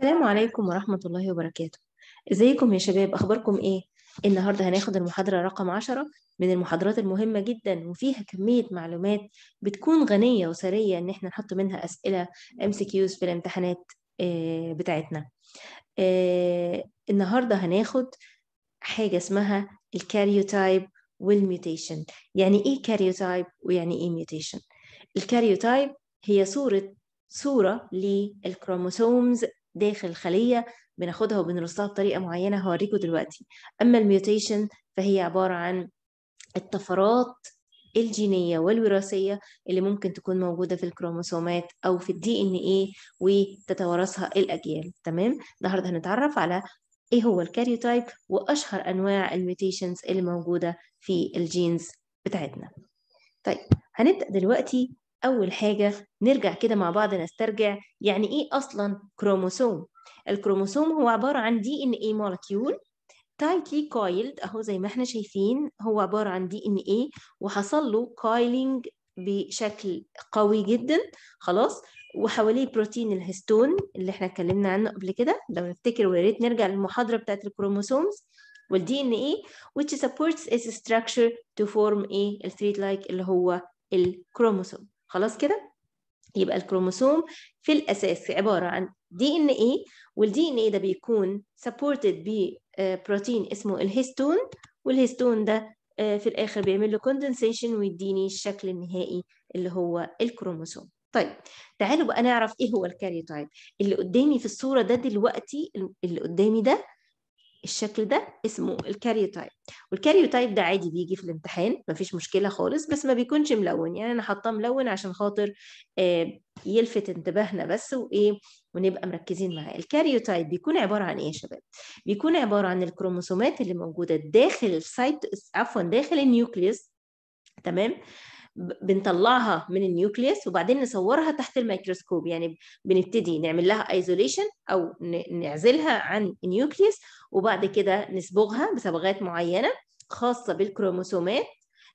السلام عليكم ورحمة الله وبركاته ازيكم يا شباب اخباركم ايه النهاردة هناخد المحاضرة رقم 10 من المحاضرات المهمة جدا وفيها كمية معلومات بتكون غنية وسرية ان احنا نحط منها اسئلة ام سي كيوز في الامتحانات آه، بتاعتنا آه، النهاردة هناخد حاجة اسمها الكاريوتايب والميوتيشن يعني ايه كاريوتايب ويعني ايه ميوتيشن الكاريوتايب هي صورة صورة للكروموسومز داخل الخلية بناخدها وبنرصها بطريقة معينة هوريكم دلوقتي أما الميوتيشن فهي عبارة عن الطفرات الجينية والوراثية اللي ممكن تكون موجودة في الكروموسومات أو في الدي إن إيه وتتوارثها الأجيال تمام النهاردة هنتعرف على إيه هو الكاريوتايب وأشهر أنواع الميوتيشنز اللي موجودة في الجينز بتاعتنا طيب هنبدأ دلوقتي أول حاجة نرجع كده مع بعض نسترجع يعني إيه أصلا كروموسوم الكروموسوم هو عبارة عن دي إن إيه مولكيول تايتلي كويلد أهو زي ما إحنا شايفين هو عبارة عن دي إن إيه وحصل له كايلينج بشكل قوي جدا خلاص وحواليه بروتين الهستون اللي احنا اتكلمنا عنه قبل كده لو نفتكر ويا ريت نرجع للمحاضره بتاعت الكروموسومز والدي ان ايه which supports its structure to form a الثريد لايك اللي هو الكروموسوم خلاص كده يبقى الكروموسوم في الاساس عباره عن دي ان ايه والدي ان ايه ده بيكون سبورتد ببروتين آه، اسمه الهيستون والهيستون ده آه، في الاخر بيعمل له كوندنسيشن ويديني الشكل النهائي اللي هو الكروموسوم طيب تعالوا بقى نعرف ايه هو الكاريوتايب اللي قدامي في الصوره ده دلوقتي اللي قدامي ده الشكل ده اسمه الكاريوتايب والكاريوتايب ده عادي بيجي في الامتحان مفيش مشكله خالص بس ما بيكونش ملون يعني انا حاطاه ملون عشان خاطر آه، يلفت انتباهنا بس وايه ونبقى مركزين معاه الكاريوتايب بيكون عباره عن ايه يا شباب بيكون عباره عن الكروموسومات اللي موجوده داخل السايت عفوا داخل النيوكليس تمام بنطلعها من النيوكليوس وبعدين نصورها تحت الميكروسكوب يعني بنبتدي نعمل لها ايزوليشن او نعزلها عن النيوكليوس وبعد كده نصبغها بصبغات معينه خاصه بالكروموسومات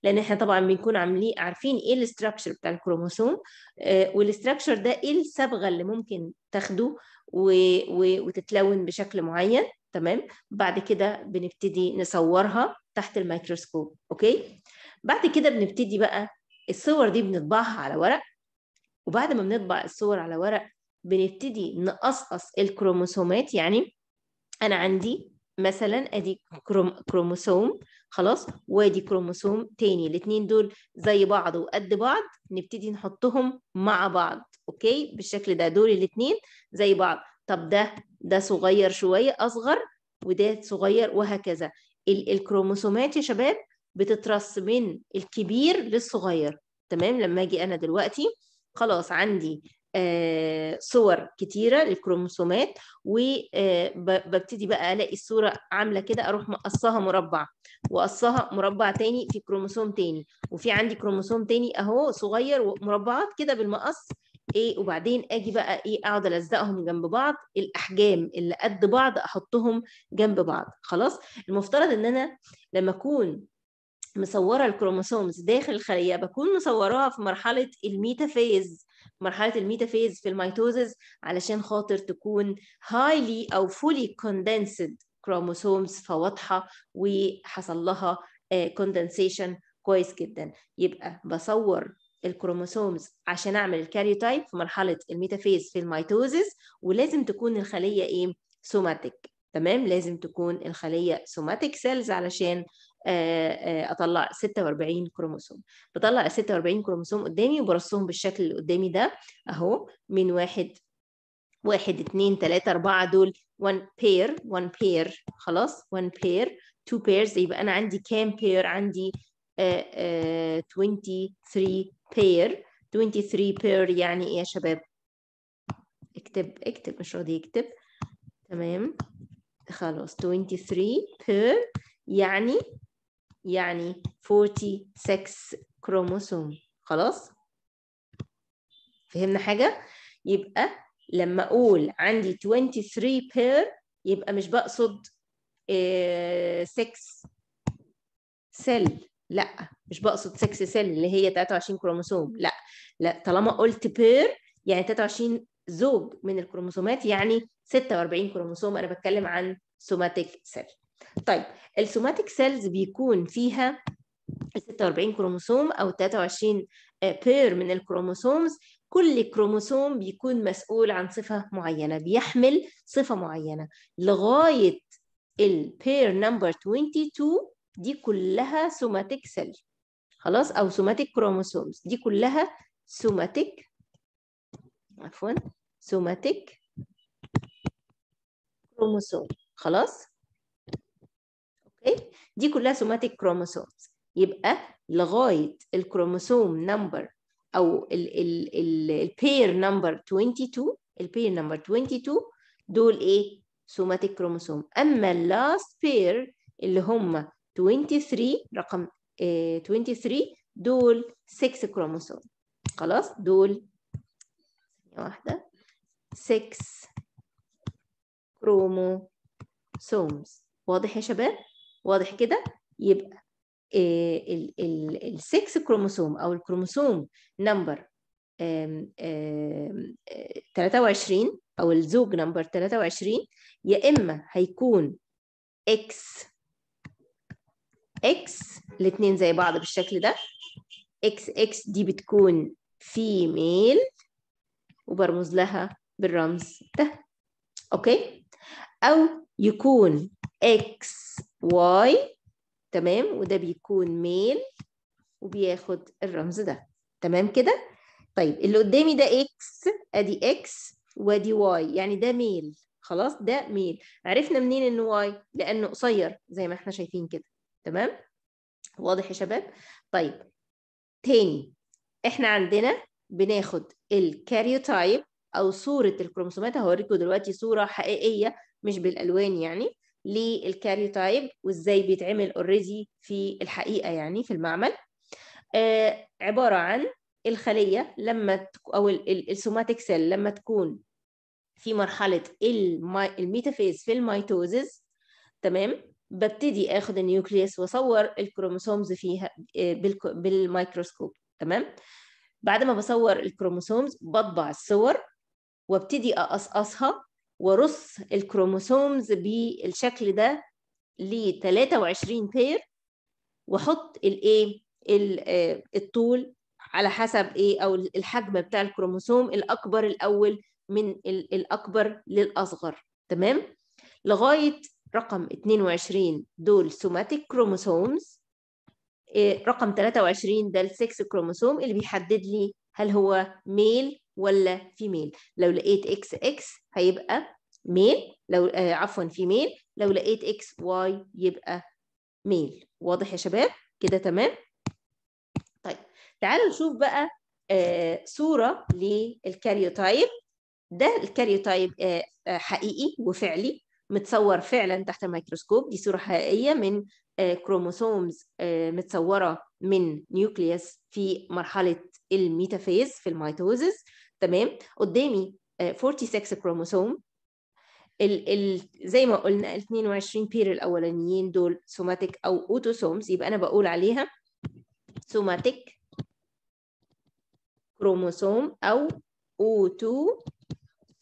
لان احنا طبعا بنكون عاملين عارفين ايه الاستراكشر بتاع الكروموسوم آه، والاستراكشر ده ايه الصبغه اللي ممكن تاخده وتتلون بشكل معين تمام بعد كده بنبتدي نصورها تحت الميكروسكوب اوكي بعد كده بنبتدي بقى الصور دي بنطبعها على ورق وبعد ما بنطبع الصور على ورق بنبتدي نقصقص الكروموسومات يعني انا عندي مثلا ادي كروموسوم خلاص وادي كروموسوم تاني الاتنين دول زي بعض وقد بعض نبتدي نحطهم مع بعض اوكي بالشكل ده دول الاتنين زي بعض طب ده ده صغير شويه اصغر وده صغير وهكذا الكروموسومات يا شباب بتترص من الكبير للصغير تمام لما اجي انا دلوقتي خلاص عندي آه صور كتيره للكروموسومات وببتدي آه، بقى الاقي الصوره عامله كده اروح مقصها مربع وقصها مربع تاني في كروموسوم تاني وفي عندي كروموسوم تاني اهو صغير ومربعات كده بالمقص ايه وبعدين اجي بقى ايه اقعد الزقهم جنب بعض الاحجام اللي قد بعض احطهم جنب بعض خلاص المفترض ان انا لما اكون مصوره الكروموسومز داخل الخليه بكون مصوراها في مرحله الميتافيز مرحله الميتافيز في الميتوزز علشان خاطر تكون هايلي او فولي كوندنسد كروموسومز فواضحه وحصل لها كوندنسيشن آه، كويس جدا يبقى بصور الكروموسومز عشان اعمل الكاريوتايب في مرحله الميتافيز في الميتوزز ولازم تكون الخليه ايه سوماتيك تمام لازم تكون الخليه سوماتيك سيلز علشان آه، آه، اطلع 46 كروموسوم بطلع ال 46 كروموسوم قدامي وبرصهم بالشكل اللي قدامي ده اهو من واحد واحد اثنين ثلاثة أربعة دول one pair one pair خلاص one pair two pairs يبقى أنا عندي كام pair عندي uh, uh, 23 pair 23 pair يعني إيه يا شباب اكتب اكتب مش راضي يكتب تمام خلاص 23 pair يعني يعني 46 كروموسوم خلاص فهمنا حاجة يبقى لما أقول عندي 23 بير يبقى مش بقصد 6 آه، سيل لا مش بقصد 6 سيل اللي هي 23 كروموسوم لا لا طالما قلت بير يعني 23 زوج من الكروموسومات يعني 46 كروموسوم انا بتكلم عن سوماتيك سيل طيب السوماتيك سيلز بيكون فيها 46 كروموسوم او 23 بير آه، من الكروموسومز كل كروموسوم بيكون مسؤول عن صفه معينه بيحمل صفه معينه لغايه البير نمبر 22 دي كلها سوماتيك سيل خلاص او سوماتيك كروموسومز دي كلها سوماتيك عفوا سوماتيك كروموسوم خلاص دي كلها سوماتيك كروموسومز يبقى لغايه الكروموسوم نمبر او البير نمبر 22 البير نمبر 22 دول ايه سوماتيك كروموسوم اما اللاست بير اللي هم 23 رقم 23 آه، دول 6 كروموسوم خلاص دول واحده 6 كروموسومز واضح يا شباب واضح كده يبقى آه، ال 6 كروموسوم او الكروموسوم آه، نمبر 23 او الزوج نمبر 23 يا اما هيكون اكس اكس الاثنين زي بعض بالشكل ده اكس اكس دي بتكون فيميل وبرمز لها بالرمز ده اوكي او يكون اكس واي تمام وده بيكون ميل وبياخد الرمز ده تمام كده طيب اللي قدامي ده اكس ادي اكس وادي واي يعني ده ميل خلاص ده ميل عرفنا منين انه واي لانه قصير زي ما احنا شايفين كده تمام واضح يا شباب طيب تاني احنا عندنا بناخد الكاريوتايب او صوره الكروموسومات هوريكم دلوقتي صوره حقيقيه مش بالالوان يعني للكاريوتايب وازاي بيتعمل اوريدي في الحقيقه يعني في المعمل آه عباره عن الخليه لما او السوماتيك سيل لما تكون في مرحله الميتافيز في الميتوزز تمام ببتدي اخد النيوكليوس واصور الكروموسومز فيها آه، بالميكروسكوب تمام بعد ما بصور الكروموسومز بطبع الصور وابتدي اقصقصها ورص الكروموسومز بالشكل ده ل 23 بير واحط الايه آه، الطول على حسب ايه او الحجم بتاع الكروموسوم الاكبر الاول من الاكبر للاصغر تمام لغايه رقم 22 دول سوماتيك آه، كروموسومز رقم 23 ده السكس كروموسوم اللي بيحدد لي هل هو ميل ولا فيميل لو لقيت اكس اكس هيبقى ميل لو آه عفوا في ميل لو لقيت اكس واي يبقى ميل واضح يا شباب كده تمام طيب تعالوا نشوف بقى آه صوره للكاريوتايب ده الكاريوتايب آه, آه، حقيقي وفعلي متصور فعلا تحت الميكروسكوب دي صوره حقيقيه من آه، كروموسومز آه، متصوره من نيوكليوس في مرحله الميتافيز في الميتوزيس تمام قدامي 46 آه، كروموسوم ال ال زي ما قلنا ال 22 بير الاولانيين دول سوماتيك او اوتوسومز يبقى انا بقول عليها سوماتيك كروموسوم او اوتو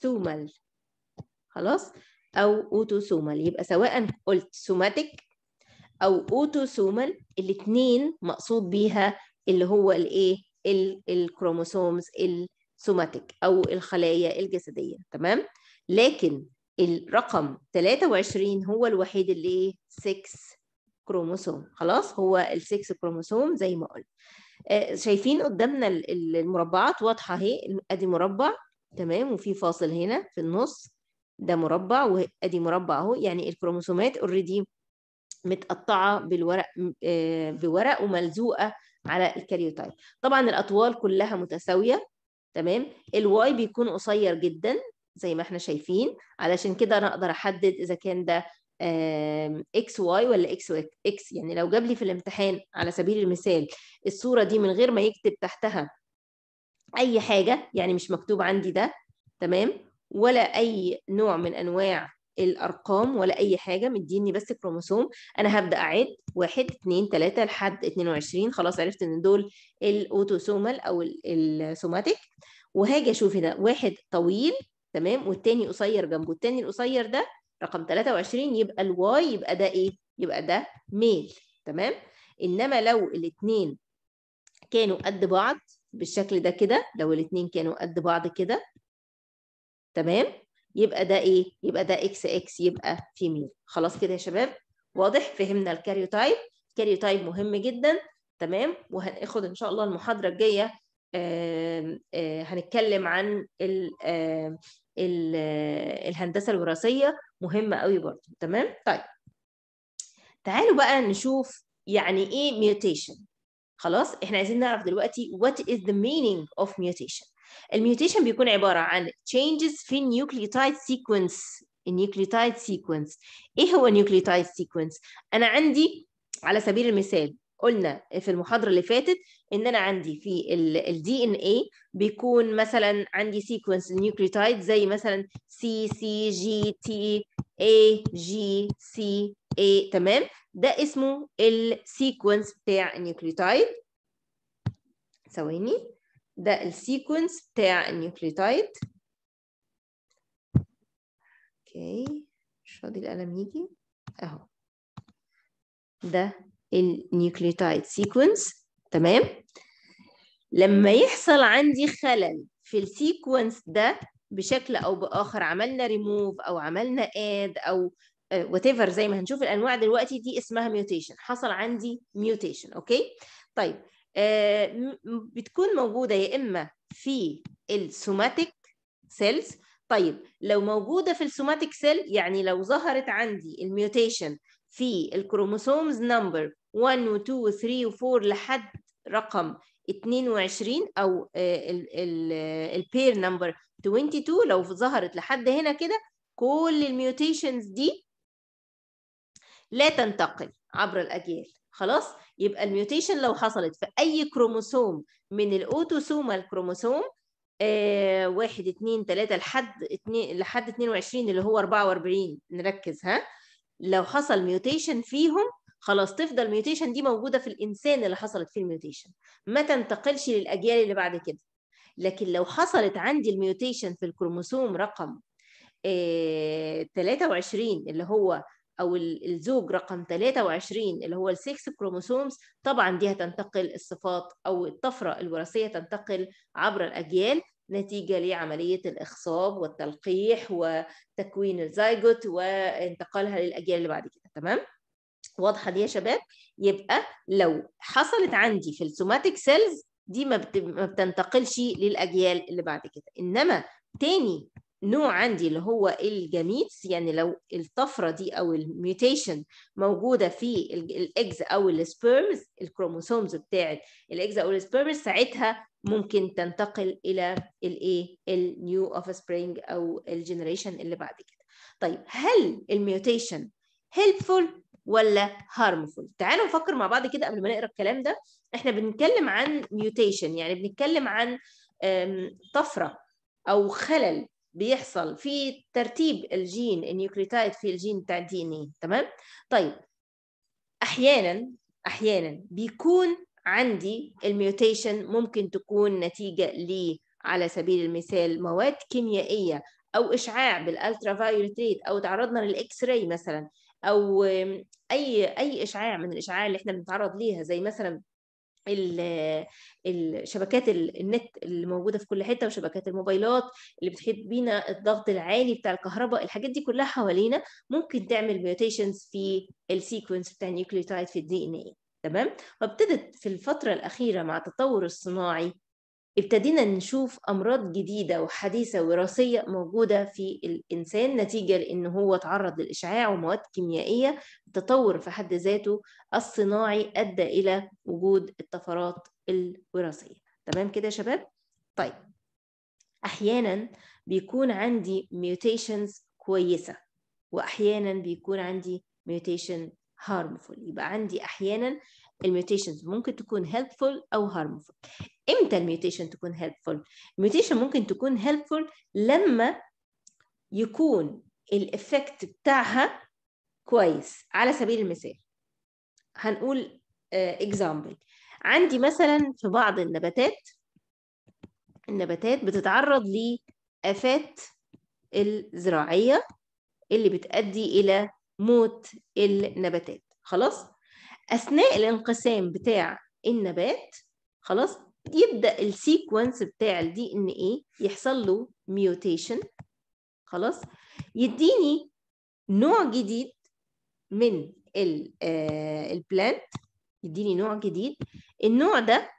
سومال خلاص او اوتوسومال يبقى سواء قلت سوماتيك او اوتوسومال الاثنين مقصود بيها اللي هو الايه الكروموسومز سوماتيك او الخلايا الجسديه تمام لكن الرقم 23 هو الوحيد اللي 6 كروموسوم خلاص هو ال 6 كروموسوم زي ما قلنا آه، شايفين قدامنا المربعات واضحه اهي ادي مربع تمام وفي فاصل هنا في النص ده مربع وادي مربع اهو يعني الكروموسومات اوريدي متقطعه بالورق آه، بورق وملزوقه على الكاريوتايب طبعا الاطوال كلها متساويه تمام الواي بيكون قصير جدا زي ما احنا شايفين علشان كده انا اقدر احدد اذا كان ده اكس واي ولا اكس اكس يعني لو جاب لي في الامتحان على سبيل المثال الصوره دي من غير ما يكتب تحتها اي حاجه يعني مش مكتوب عندي ده تمام ولا اي نوع من انواع الارقام ولا اي حاجه مديني بس كروموسوم انا هبدا اعد واحد اتنين تلاته لحد 22 خلاص عرفت ان دول الاوتوسومال او السوماتيك وهاجي اشوف هنا واحد طويل تمام والتاني قصير جنبه التاني القصير ده رقم 23 يبقى الواي يبقى ده ايه؟ يبقى ده ميل تمام؟ انما لو الاثنين كانوا قد بعض بالشكل ده كده لو الاثنين كانوا قد بعض كده تمام؟ يبقى ده ايه يبقى ده اكس اكس يبقى فيميل خلاص كده يا شباب واضح فهمنا الكاريوتايب الكاريوتايب مهم جدا تمام وهناخد ان شاء الله المحاضره الجايه آه، هنتكلم عن آه، الهندسه الوراثيه مهمه قوي برضه تمام طيب تعالوا بقى نشوف يعني ايه ميوتيشن خلاص احنا عايزين نعرف دلوقتي what is the meaning of mutation الميوتيشن بيكون عباره عن changes في النيوكليوتايد سيكونس النيوكليوتايد سيكونس ايه هو النيوكليوتايد سيكونس انا عندي على سبيل المثال قلنا في المحاضره اللي فاتت ان انا عندي في الدي ان اي بيكون مثلا عندي سيكونس نيوكليوتايد زي مثلا سي سي جي تي اي جي سي اي تمام ده اسمه السيكونس بتاع النيوكليوتايد ثواني ده السيكونس بتاع النيوكليوتايد اوكي مش فاضي القلم يجي اهو ده النيوكليوتايد سيكونس تمام لما يحصل عندي خلل في السيكونس ده بشكل او باخر عملنا ريموف او عملنا اد او وات آه، ايفر زي ما هنشوف الانواع دلوقتي دي اسمها ميوتيشن حصل عندي ميوتيشن اوكي طيب آه، بتكون موجوده يا اما في السوماتيك سيلز طيب لو موجوده في السوماتيك سيل يعني لو ظهرت عندي الميوتيشن في الكروموسومز نمبر 1 و 2 و 3 و 4 لحد رقم 22 او البير نمبر 22 لو ظهرت لحد هنا كده كل الميوتيشنز دي لا تنتقل عبر الاجيال خلاص يبقى الميوتيشن لو حصلت في اي كروموسوم من الاوتوسوما الكروموسوم آه واحد اتنين تلاتة لحد اتنين لحد 22 اللي هو 44 نركز ها لو حصل ميوتيشن فيهم خلاص تفضل ميوتيشن دي موجوده في الانسان اللي حصلت فيه الميوتيشن ما تنتقلش للاجيال اللي بعد كده لكن لو حصلت عندي الميوتيشن في الكروموسوم رقم 23 آه، اللي هو او الزوج رقم 23 اللي هو السكس كروموسومز طبعا دي هتنتقل الصفات او الطفره الوراثيه تنتقل عبر الاجيال نتيجه لعمليه الاخصاب والتلقيح وتكوين الزيجوت وانتقالها للاجيال اللي بعد كده تمام واضحه دي يا شباب يبقى لو حصلت عندي في السوماتيك سيلز دي ما بتنتقلش للاجيال اللي بعد كده انما تاني نوع عندي اللي هو الجميتس يعني لو الطفره دي او الميوتيشن موجوده في الاجز او السبيرمز الكروموسومز بتاعه الاجز او السبيرمز ساعتها ممكن تنتقل الى الايه النيو اوف سبرينج او الجنريشن اللي بعد كده طيب هل الميوتيشن هيلبفول ولا هارمفول تعالوا نفكر مع بعض كده قبل ما نقرا الكلام ده احنا بنتكلم عن ميوتيشن يعني بنتكلم عن طفره او خلل بيحصل في ترتيب الجين النيوكليوتايد في الجين بتاع الدي ان اي تمام طيب احيانا احيانا بيكون عندي الميوتيشن ممكن تكون نتيجه ل على سبيل المثال مواد كيميائيه او اشعاع بالالترا فايولتريت ريت او تعرضنا للاكس راي مثلا او اي اي اشعاع من الاشعاع اللي احنا بنتعرض ليها زي مثلا الشبكات النت اللي موجوده في كل حته وشبكات الموبايلات اللي بتحيط بينا الضغط العالي بتاع الكهرباء الحاجات دي كلها حوالينا ممكن تعمل ميوتيشنز في السيكونس بتاع النيوكليوتايد في الدي ان اي تمام وابتدت في الفتره الاخيره مع التطور الصناعي ابتدينا نشوف أمراض جديدة وحديثة وراثية موجودة في الإنسان نتيجة لأن هو تعرض للإشعاع ومواد كيميائية التطور في حد ذاته الصناعي أدى إلى وجود الطفرات الوراثية تمام كده يا شباب؟ طيب أحيانا بيكون عندي ميوتيشنز كويسة وأحيانا بيكون عندي ميوتيشن هارمفول يبقى عندي أحيانا الميوتيشنز ممكن تكون helpful أو harmful إمتى الميوتيشن تكون helpful؟ الميوتيشن ممكن تكون helpful لما يكون الايفكت بتاعها كويس على سبيل المثال هنقول اكزامبل آه، عندي مثلا في بعض النباتات النباتات بتتعرض لآفات الزراعية اللي بتؤدي إلى موت النباتات خلاص اثناء الانقسام بتاع النبات خلاص يبدا السيكونس بتاع الدي ان ايه يحصل له ميوتيشن خلاص يديني نوع جديد من البلانت آه، يديني نوع جديد النوع ده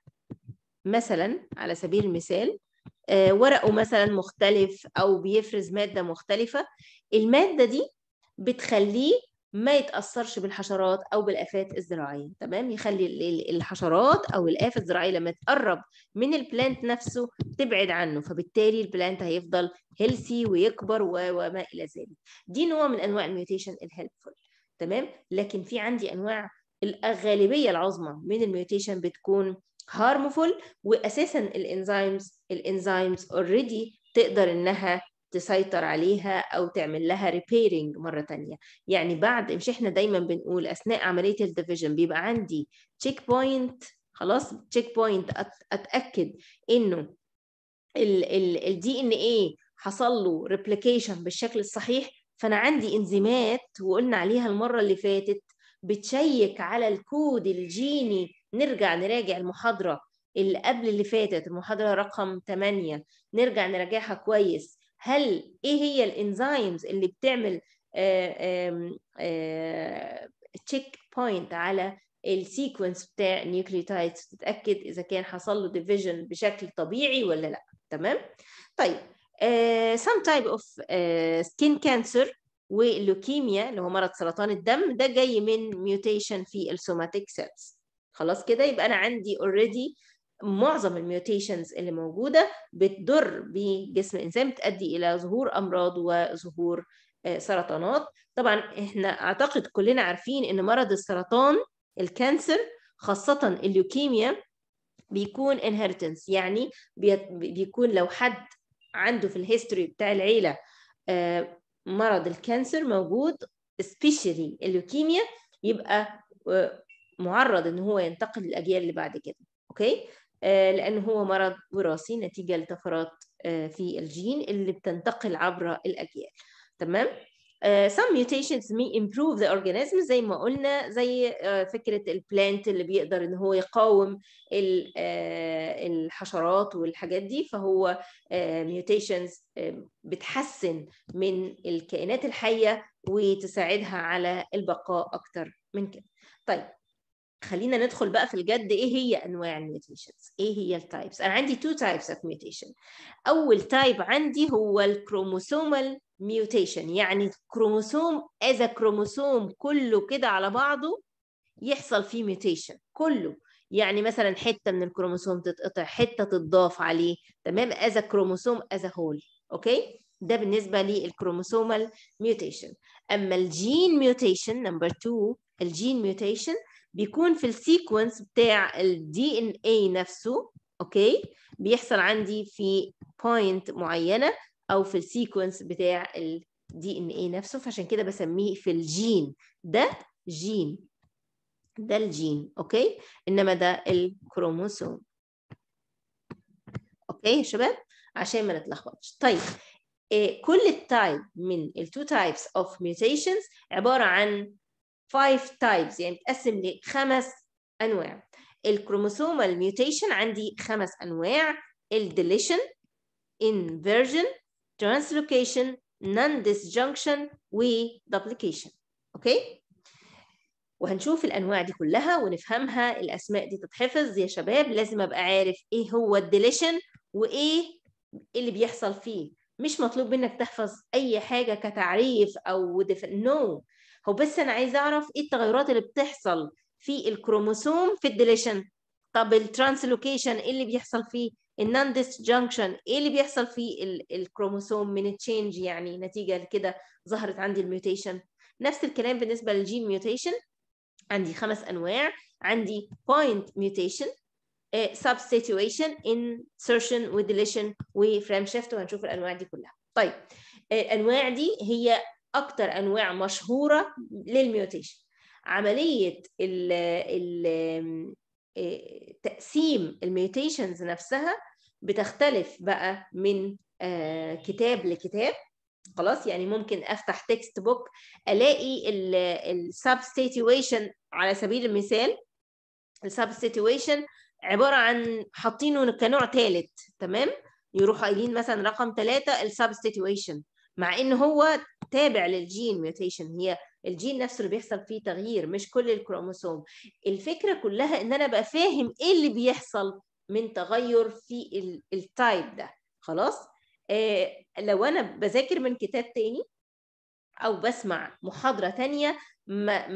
مثلا على سبيل المثال آه، ورقه مثلا مختلف او بيفرز ماده مختلفه الماده دي بتخليه ما يتاثرش بالحشرات او بالافات الزراعيه تمام يخلي الحشرات او الافه الزراعيه لما تقرب من البلانت نفسه تبعد عنه فبالتالي البلانت هيفضل هيلثي ويكبر وما الى ذلك دي نوع من انواع الميوتيشن الهيلبفول تمام لكن في عندي انواع الغالبيه العظمى من الميوتيشن بتكون هارمفول واساسا الانزيمز الانزيمز اوريدي تقدر انها تسيطر عليها او تعمل لها ريبيرنج مره تانية يعني بعد مش احنا دايما بنقول اثناء عمليه الديفيجن بيبقى عندي تشيك بوينت خلاص تشيك بوينت اتاكد انه الدي ان اي حصل له ريبليكيشن بالشكل الصحيح فانا عندي انزيمات وقلنا عليها المره اللي فاتت بتشيك على الكود الجيني نرجع نراجع المحاضره اللي قبل اللي فاتت المحاضره رقم 8 نرجع نراجعها كويس هل ايه هي الانزيمز اللي بتعمل تشيك آه، بوينت آه، على السيكونس بتاع النيوكليوتايدز تتاكد اذا كان حصل له ديفيجن بشكل طبيعي ولا لا تمام طيب سام آه، some type of كانسر skin cancer واللوكيميا اللي هو مرض سرطان الدم ده جاي من ميوتيشن في السوماتيك سيلز خلاص كده يبقى انا عندي اوريدي معظم الميوتيشنز اللي موجودة بتضر بجسم الإنسان بتؤدي إلى ظهور أمراض وظهور آه، سرطانات طبعا احنا أعتقد كلنا عارفين إن مرض السرطان الكانسر خاصة الليوكيميا بيكون انهيرتنس يعني بيكون لو حد عنده في الهيستوري بتاع العيلة آه، مرض الكانسر موجود سبيشالي الليوكيميا يبقى آه، معرض ان هو ينتقل للاجيال اللي بعد كده اوكي آه، لأنه هو مرض وراثي نتيجة لطفرات آه، في الجين اللي بتنتقل عبر الأجيال تمام؟ آه، some mutations may improve the organism زي ما قلنا زي فكرة البلانت اللي بيقدر ان هو يقاوم الحشرات والحاجات دي فهو mutations بتحسن من الكائنات الحية وتساعدها على البقاء أكتر من كده طيب خلينا ندخل بقى في الجد ايه هي انواع الميوتيشنز ايه هي التايبس انا عندي تو تايبس اوف ميوتيشن اول تايب عندي هو الكروموسومال ميوتيشن يعني الكروموسوم اذا كروموسوم كله كده على بعضه يحصل فيه ميوتيشن كله يعني مثلا حته من الكروموسوم تتقطع حته تتضاف عليه تمام اذا كروموسوم اذا هول اوكي ده بالنسبه للكروموسومال ميوتيشن اما الجين ميوتيشن نمبر 2 الجين ميوتيشن بيكون في السيكونس بتاع الدي ان اي نفسه اوكي بيحصل عندي في بوينت معينه او في السيكونس بتاع الدي ان اي نفسه فعشان كده بسميه في الجين ده جين ده الجين اوكي انما ده الكروموسوم اوكي يا شباب عشان ما نتلخبطش طيب آه، كل التايب من التو تايبس اوف ميوتيشنز عباره عن فايف تايبس يعني بتقسم لخمس انواع الكروموسومال ميوتيشن عندي خمس انواع الديليشن انفيرجن ترانسلوكيشن نون ديسجنكشن ودوبليكيشن اوكي وهنشوف الانواع دي كلها ونفهمها الاسماء دي تتحفظ يا شباب لازم ابقى عارف ايه هو الديليشن وايه اللي بيحصل فيه مش مطلوب منك تحفظ اي حاجه كتعريف او نو no. هو بس انا عايزه اعرف ايه التغيرات اللي بتحصل في الكروموسوم في الديليشن طب الترانسلوكيشن ايه اللي بيحصل فيه النان جانكشن ايه اللي بيحصل في الكروموسوم من التشينج يعني نتيجه لكده ظهرت عندي الميوتيشن نفس الكلام بالنسبه للجين ميوتيشن عندي خمس انواع عندي بوينت ميوتيشن سبستيتويشن انسرشن وديليشن وفريم شيفت وهنشوف الانواع دي كلها طيب آه، الانواع دي هي اكتر انواع مشهوره للميوتيشن عمليه الـ الـ آه، تقسيم الميوتيشنز نفسها بتختلف بقى من آه، كتاب لكتاب خلاص يعني ممكن افتح تكست بوك الاقي السبستيتويشن على سبيل المثال السبستيتويشن عباره عن حاطينه كنوع ثالث تمام يروحوا قايلين مثلا رقم ثلاثة السبستيتويشن مع ان هو تابع للجين ميوتيشن هي الجين نفسه اللي بيحصل فيه تغيير مش كل الكروموسوم الفكره كلها ان انا ابقى فاهم ايه اللي بيحصل من تغير في التايب ده خلاص إيه لو انا بذاكر من كتاب تاني او بسمع محاضره تانية ما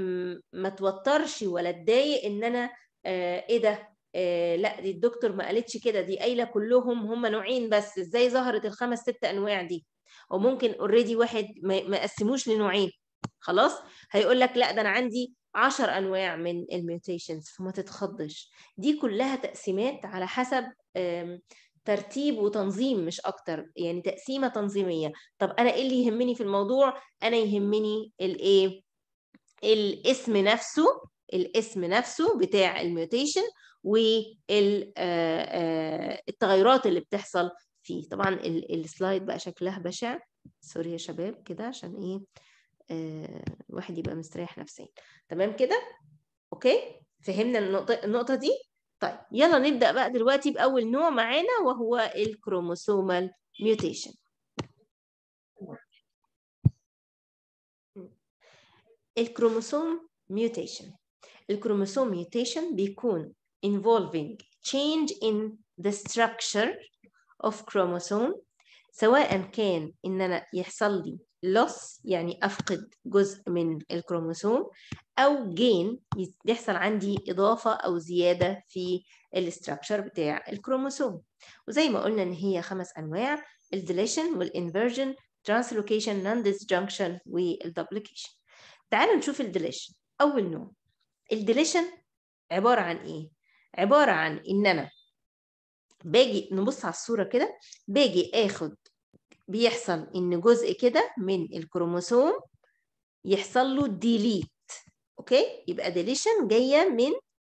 ما توترش ولا اتضايق ان انا آه، ايه ده إيه لا دي الدكتور ما قالتش كده دي قايله كلهم هم نوعين بس ازاي ظهرت الخمس ست انواع دي او ممكن اوريدي واحد ما يقسموش لنوعين خلاص هيقول لك لا ده انا عندي 10 انواع من الميوتيشنز فما تتخضش دي كلها تقسيمات على حسب ترتيب وتنظيم مش اكتر يعني تقسيمه تنظيميه طب انا ايه اللي يهمني في الموضوع انا يهمني الايه الاسم نفسه الاسم نفسه بتاع الميوتيشن والتغيرات آه، آه، اللي بتحصل فيه طبعا السلايد بقى شكلها بشع سوري يا شباب كده عشان ايه الواحد آه، يبقى مستريح نفسيا تمام كده اوكي فهمنا النقطه النقطه دي طيب يلا نبدا بقى دلوقتي باول نوع معانا وهو الكروموسومال ميوتيشن الكروموسوم ميوتيشن الكروموسوم ميوتيشن بيكون involving change in the structure of chromosome سواء كان إن أنا يحصل لي loss يعني أفقد جزء من الكروموسوم أو gain يحصل عندي إضافة أو زيادة في الستركشر بتاع الكروموسوم وزي ما قلنا إن هي خمس أنواع الديليشن والإنفرجن ترانسلوكيشن نون ديسجنكشن والدوبليكيشن تعالوا نشوف الديليشن أول نوع الديليشن عبارة عن إيه؟ عبارة عن إن أنا باجي نبص على الصورة كده باجي اخد بيحصل ان جزء كده من الكروموسوم يحصل له ديليت اوكي يبقى ديليشن جاية من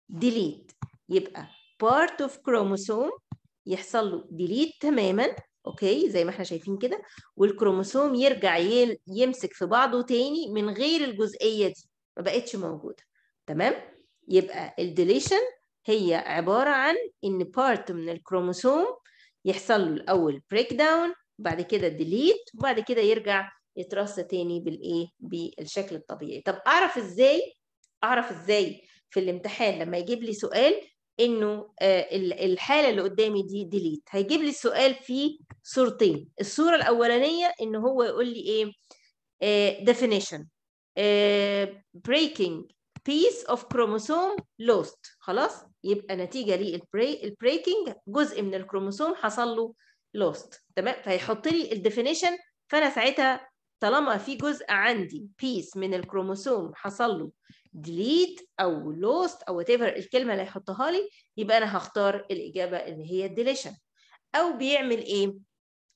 ديليت يبقى بارت اوف كروموسوم يحصل له ديليت تماما اوكي زي ما احنا شايفين كده والكروموسوم يرجع يمسك في بعضه تاني من غير الجزئية دي ما بقتش موجودة تمام يبقى الديليشن هي عبارة عن إن بارت من الكروموسوم يحصل له الأول بريك داون بعد كده ديليت وبعد كده يرجع يترص تاني بالإيه بالشكل الطبيعي طب أعرف إزاي أعرف إزاي في الامتحان لما يجيب لي سؤال إنه آه، الحالة اللي قدامي دي ديليت هيجيب لي السؤال في صورتين الصورة الأولانية إن هو يقول لي إيه آه، definition آه، breaking piece of chromosome lost خلاص يبقى نتيجه للبريكنج البريكنج جزء من الكروموسوم حصل له لوست تمام فيحط لي الديفينيشن فانا ساعتها طالما في جزء عندي بيس من الكروموسوم حصل له ديليت او لوست او وات الكلمه اللي هيحطها لي يبقى انا هختار الاجابه اللي هي الديليشن او بيعمل ايه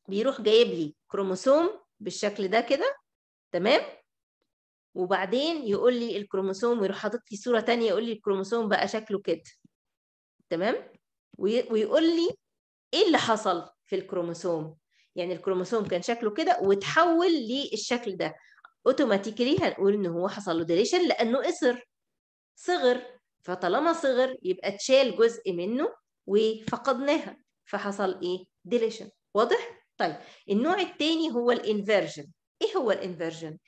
بيروح جايب لي كروموسوم بالشكل ده كده تمام وبعدين يقول لي الكروموسوم ويروح حاطط لي صوره ثانيه يقول لي الكروموسوم بقى شكله كده تمام ويقول لي ايه اللي حصل في الكروموسوم يعني الكروموسوم كان شكله كده وتحول للشكل ده اوتوماتيكلي هنقول ان هو حصل له ديليشن لانه قصر صغر فطالما صغر يبقى اتشال جزء منه وفقدناها فحصل ايه ديليشن واضح طيب النوع الثاني هو الانفيرجن ايه هو الانفيرجن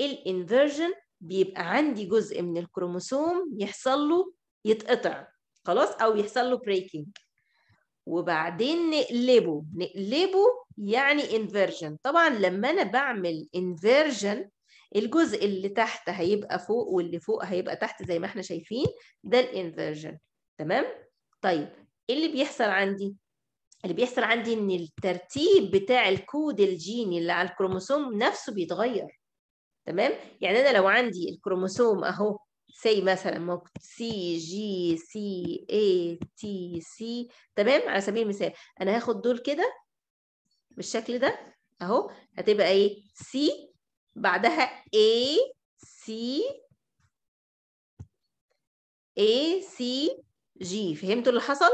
الانفيرجن بيبقى عندي جزء من الكروموسوم يحصل له يتقطع خلاص او يحصل له بريكنج وبعدين نقلبه نقلبه يعني انفيرجن طبعا لما انا بعمل انفيرجن الجزء اللي تحت هيبقى فوق واللي فوق هيبقى تحت زي ما احنا شايفين ده الانفيرجن تمام طيب ايه اللي بيحصل عندي اللي بيحصل عندي ان الترتيب بتاع الكود الجيني اللي على الكروموسوم نفسه بيتغير تمام يعني انا لو عندي الكروموسوم اهو سي مثلا ممكن سي جي سي اي تي سي تمام على سبيل المثال انا هاخد دول كده بالشكل ده اهو هتبقى ايه سي بعدها اي سي اي سي جي فهمتوا اللي حصل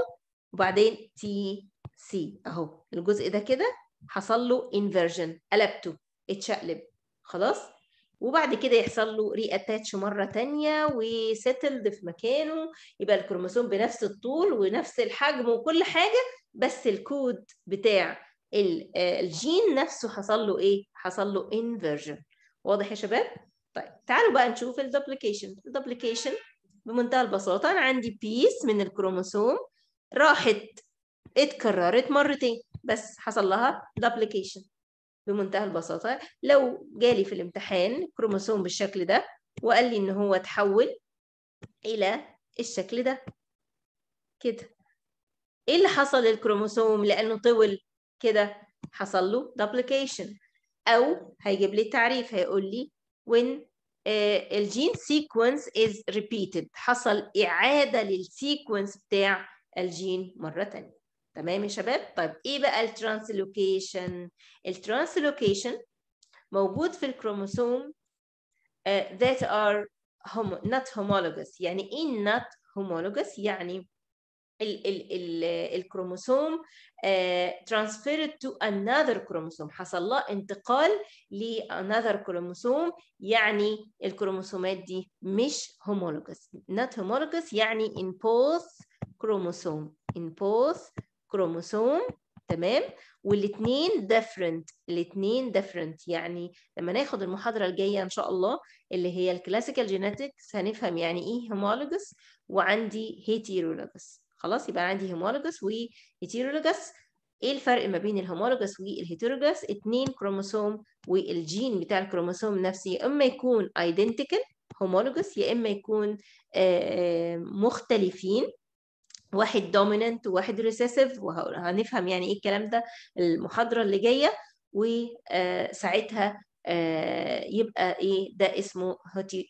وبعدين تي سي اهو الجزء ده كده حصل له انفرجن قلبته اتشقلب خلاص وبعد كده يحصل له ري اتاتش مره ثانيه وسيتلد في مكانه يبقى الكروموسوم بنفس الطول ونفس الحجم وكل حاجه بس الكود بتاع آه، الجين نفسه حصل له ايه؟ حصل له انفيرجن واضح يا شباب؟ طيب تعالوا بقى نشوف الدوبليكيشن الدوبليكيشن بمنتهى البساطه انا عندي بيس من الكروموسوم راحت اتكررت مرتين بس حصل لها دوبليكيشن بمنتهى البساطة لو جالي في الامتحان كروموسوم بالشكل ده وقال لي إن هو اتحول إلى الشكل ده كده إيه اللي حصل للكروموسوم لأنه طول كده حصل له duplication أو هيجيب لي التعريف هيقول لي when الجين سيكونس از ريبيتد حصل إعادة للسيكونس بتاع الجين مرة تانية تمام يا شباب طيب ايه بقى الترانسلوكيشن الترانسلوكيشن موجود في الكروموسوم uh, that are homo, not homologous يعني ايه not homologous يعني ال ال ال الكروموسوم ترانسفيرد آه، transferred to another كروموسوم حصل له انتقال لانذر كروموسوم يعني الكروموسومات دي مش homologous not homologous يعني in both كروموسوم in both كروموسوم تمام والاثنين ديفرنت الاثنين ديفرنت يعني لما ناخد المحاضرة الجاية إن شاء الله اللي هي الكلاسيكال جينيتكس هنفهم يعني إيه هومولوجس وعندي هيتيرولوجس خلاص يبقى عندي هومولوجس وهيتيرولوجس إيه الفرق ما بين الهومولوجس والهيتيرولوجس اتنين كروموسوم والجين بتاع الكروموسوم نفسه يا إما يكون ايدنتيكال هومولوجس يا إما يكون آه، مختلفين واحد dominant وواحد ريسيسيف وهنفهم يعني ايه الكلام ده المحاضره اللي جايه وساعتها آه، يبقى ايه ده اسمه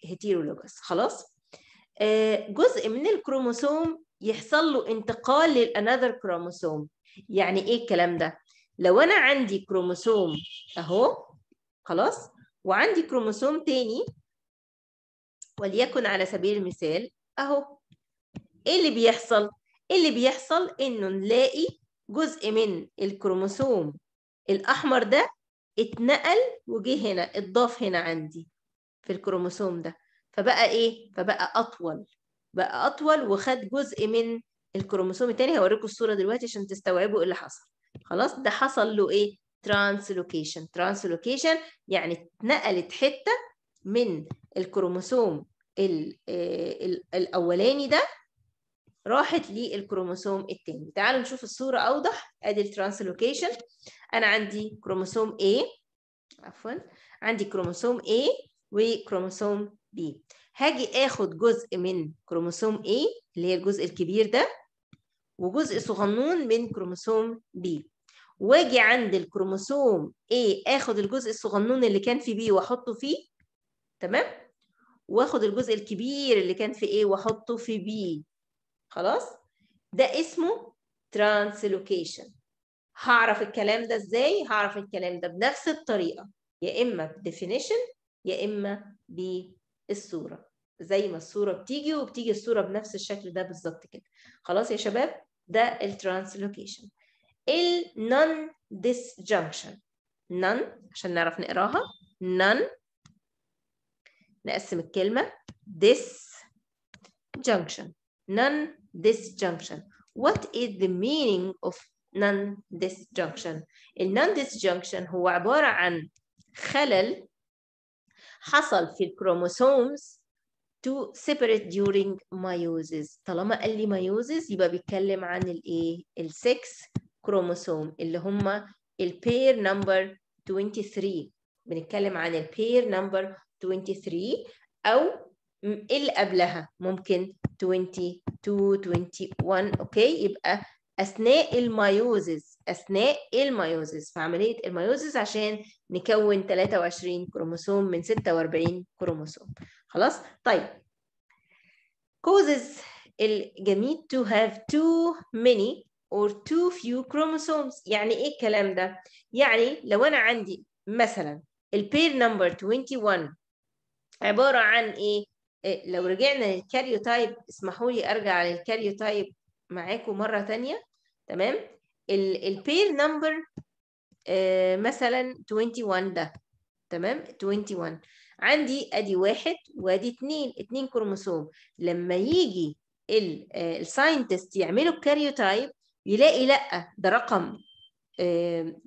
هيتيرولوجس خلاص آه، جزء من الكروموسوم يحصل له انتقال للانذر كروموسوم يعني ايه الكلام ده لو انا عندي كروموسوم اهو خلاص وعندي كروموسوم تاني وليكن على سبيل المثال اهو ايه اللي بيحصل اللي بيحصل انه نلاقي جزء من الكروموسوم الاحمر ده اتنقل وجه هنا اتضاف هنا عندي في الكروموسوم ده فبقى ايه فبقى اطول بقى اطول وخد جزء من الكروموسوم التاني هوريكم الصوره دلوقتي عشان تستوعبوا ايه اللي حصل خلاص ده حصل له ايه ترانسلوكيشن ترانسلوكيشن يعني اتنقلت حته من الكروموسوم آه، الاولاني ده راحت للكروموسوم الثاني تعالوا نشوف الصورة أوضح أدي الترانسلوكيشن أنا عندي كروموسوم A عفوا عندي كروموسوم A وكروموسوم B هاجي آخد جزء من كروموسوم A اللي هي الجزء الكبير ده وجزء صغنون من كروموسوم B واجي عند الكروموسوم A آخد الجزء الصغنون اللي كان في B وأحطه فيه تمام واخد الجزء الكبير اللي كان في A واحطه في B خلاص ده اسمه translocation هعرف الكلام ده ازاي هعرف الكلام ده بنفس الطريقه يا اما بديفينيشن يا اما بالصوره زي ما الصوره بتيجي وبتيجي الصوره بنفس الشكل ده بالظبط كده خلاص يا شباب ده الترانسلوكيشن النون disjunction نون عشان نعرف نقراها نون نقسم الكلمه disjunction non disjunction what is the meaning of non disjunction ال non disjunction هو عبارة عن خلل حصل في الكروموسومز to separate during meiosis طالما قال لي meiosis يبقى بيتكلم عن الايه ال 6 كروموسوم اللي هم البير نمبر 23 بنتكلم عن البير نمبر 23 او ايه اللي قبلها ممكن 22 21 اوكي يبقى اثناء الميوزز اثناء الميوزز في عمليه الميوزز عشان نكون 23 كروموسوم من 46 كروموسوم خلاص طيب causes الجميل to have too many or too few chromosomes يعني ايه الكلام ده يعني لو انا عندي مثلا البير نمبر 21 عباره عن ايه إيه، لو رجعنا للكاريوتايب اسمحوا لي ارجع للكاريوتايب معاكم مره ثانيه تمام البير نمبر آه، مثلا 21 ده تمام 21 عندي ادي واحد وادي اثنين اثنين كروموسوم لما يجي الساينتست آه، يعملوا الكاريوتايب يلاقي لا ده رقم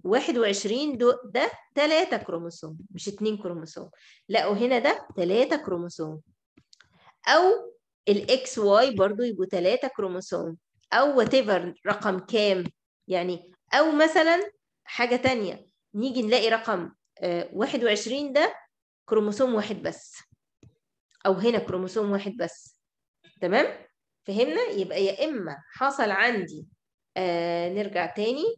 21 آه، ده 3 كروموسوم مش 2 كروموسوم لقوا هنا ده 3 كروموسوم او الاكس واي برضو يبقوا ثلاثة كروموسوم او وات رقم كام يعني او مثلا حاجة تانية نيجي نلاقي رقم 21 آه، ده كروموسوم واحد بس او هنا كروموسوم واحد بس تمام فهمنا يبقى يا اما حصل عندي آه نرجع تاني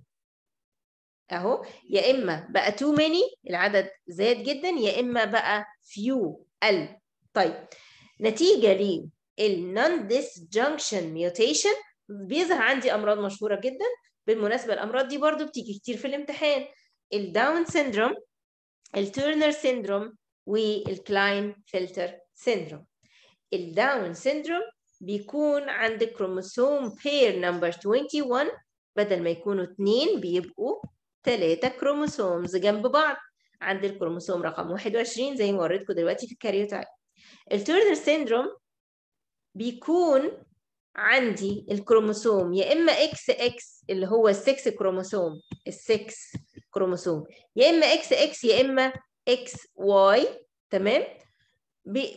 اهو يا اما بقى تو ماني العدد زاد جدا يا اما بقى فيو ال طيب نتيجه ليه non disjunction mutation بيظهر عندي امراض مشهوره جدا بالمناسبه الامراض دي برضو بتيجي كتير في الامتحان الداون سيندروم التورنر سيندروم والكلاين فلتر سيندروم الداون سيندروم بيكون عند كروموسوم بير نمبر 21 بدل ما يكونوا اتنين بيبقوا تلاتة كروموسومز جنب بعض عند الكروموسوم رقم 21 زي ما وريتكم دلوقتي في الكاريوتايب التورنر سيندروم بيكون عندي الكروموسوم يا اما اكس اكس اللي هو ال6 كروموسوم ال6 كروموسوم يا اما اكس اكس يا اما اكس واي تمام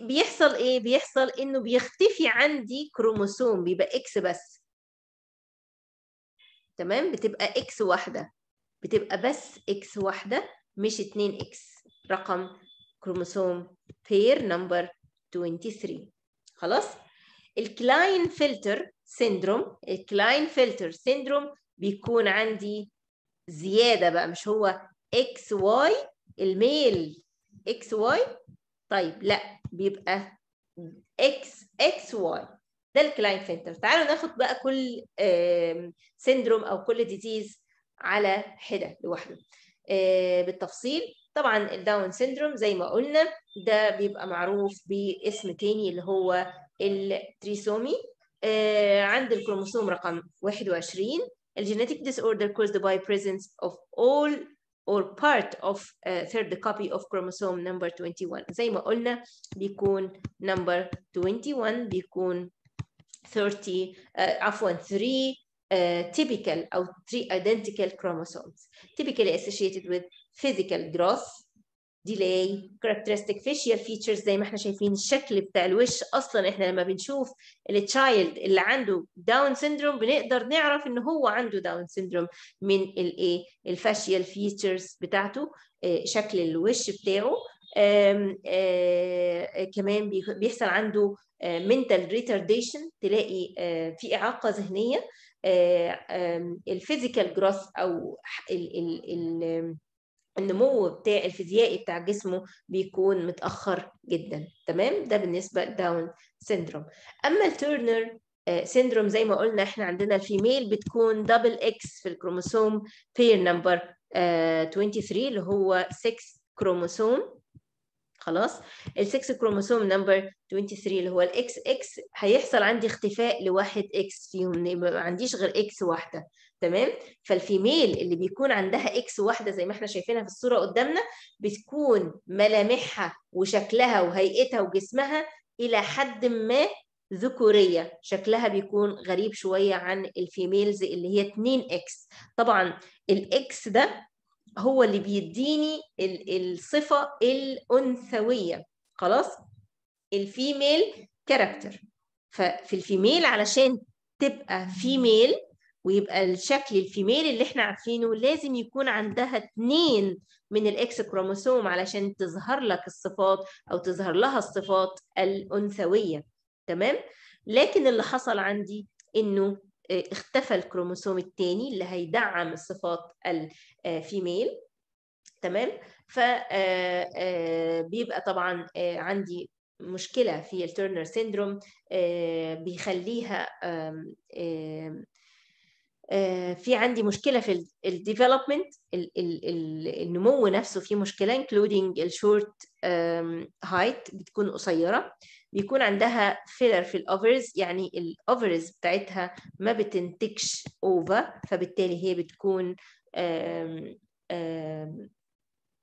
بيحصل ايه بيحصل انه بيختفي عندي كروموسوم بيبقى اكس بس تمام بتبقى اكس واحده بتبقى بس اكس واحده مش 2 اكس رقم كروموسوم بير نمبر 23 خلاص الكلاين فلتر سيندروم الكلاين فلتر سيندروم بيكون عندي زياده بقى مش هو اكس واي الميل اكس واي طيب لا بيبقى اكس اكس واي ده الكلاين فلتر تعالوا ناخد بقى كل سيندروم او كل ديزيز على حده لوحده آه، بالتفصيل طبعا الداون سيندروم زي ما قلنا ده بيبقى معروف باسم تاني اللي هو التريسومي عند الكروموسوم رقم 21 الجينيتيك ديس اوردر caused by presence of all or part of uh, third copy of chromosome number 21 زي ما قلنا بيكون number 21 بيكون 30 uh, عفوا 3 Uh, typical أو three identical chromosomes typically associated with physical growth ديلاي كاركترستيك فيشيال فيتشرز زي ما احنا شايفين الشكل بتاع الوش اصلا احنا لما بنشوف التشايلد اللي عنده داون سيندروم بنقدر نعرف ان هو عنده داون سيندروم من الايه الفاشيال فيتشرز بتاعته آه، شكل الوش بتاعه آه، آه، كمان بيحصل عنده منتال ريتارديشن تلاقي في اعاقه ذهنيه الفيزيكال جروث او ال ال ال النمو بتاع الفيزيائي بتاع جسمه بيكون متأخر جدا تمام ده بالنسبة داون سيندروم أما التورنر آه، سيندروم زي ما قلنا احنا عندنا الفيميل بتكون دبل اكس في الكروموسوم بير نمبر 23 اللي هو 6 كروموسوم خلاص ال 6 كروموسوم نمبر 23 اللي هو الاكس اكس هيحصل عندي اختفاء لواحد اكس فيهم ما عنديش غير اكس واحده تمام فالفيميل اللي بيكون عندها اكس واحده زي ما احنا شايفينها في الصوره قدامنا بتكون ملامحها وشكلها وهيئتها وجسمها الى حد ما ذكوريه شكلها بيكون غريب شويه عن الفيميلز اللي هي 2 اكس طبعا الاكس ده هو اللي بيديني الصفه الانثويه خلاص الفيميل كاركتر ففي الفيميل علشان تبقى فيميل ويبقى الشكل الفيميل اللي احنا عارفينه لازم يكون عندها اتنين من الاكس كروموسوم علشان تظهر لك الصفات او تظهر لها الصفات الانثويه تمام لكن اللي حصل عندي انه آه، اختفى الكروموسوم الثاني اللي هيدعم الصفات الفيميل آه، تمام فبيبقى آه، طبعا عندي مشكله في الترنر سيندروم بيخليها آه، في عندي مشكله في الديفلوبمنت النمو نفسه فيه مشكله انكلودنج الشورت هايت بتكون قصيره بيكون عندها فيلر في الاوفرز يعني الاوفرز بتاعتها ما بتنتجش اوفا فبالتالي هي بتكون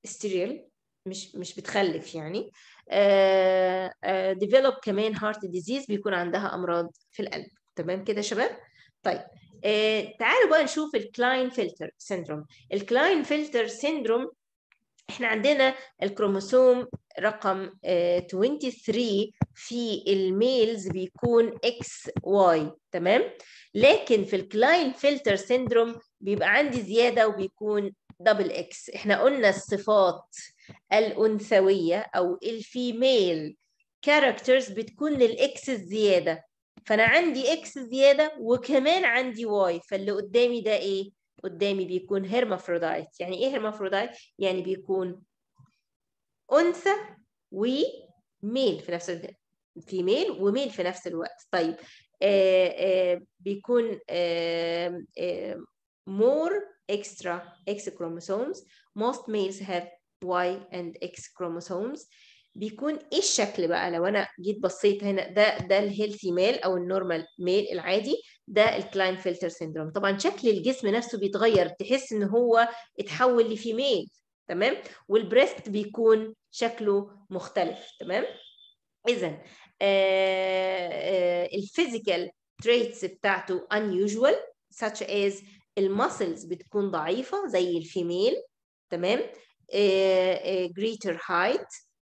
ستيريل مش مش بتخلف يعني ديفلوب آه، آه، كمان هارت ديزيز بيكون عندها امراض في القلب تمام كده يا شباب طيب آه تعالوا بقى نشوف الكلاين فلتر سيندروم الكلاين فلتر سيندروم احنا عندنا الكروموسوم رقم آه 23 في الميلز بيكون اكس واي تمام لكن في الكلاين فلتر سيندروم بيبقى عندي زياده وبيكون دبل اكس احنا قلنا الصفات الانثويه او الفيميل كاركترز بتكون للاكس الزياده فانا عندي اكس زياده وكمان عندي واي فاللي قدامي ده ايه قدامي بيكون هيرمافرودايت يعني ايه هيرمافرودايت يعني بيكون انثى وميل في نفس الوقت فيميل وميل في نفس الوقت طيب آآ آه، آآ آه، بيكون آآ آه، more extra X chromosomes most males have Y and X chromosomes بيكون ايه الشكل بقى لو انا جيت بصيت هنا ده ده الهيلثي ميل او النورمال ميل العادي ده الكلاين فلتر سيندروم طبعا شكل الجسم نفسه بيتغير تحس ان هو اتحول لفيميل تمام والبريست بيكون شكله مختلف تمام اذا الفيزيكال تريتس بتاعته unusual such as المسلز بتكون ضعيفه زي الفيميل تمام آه، آه، greater height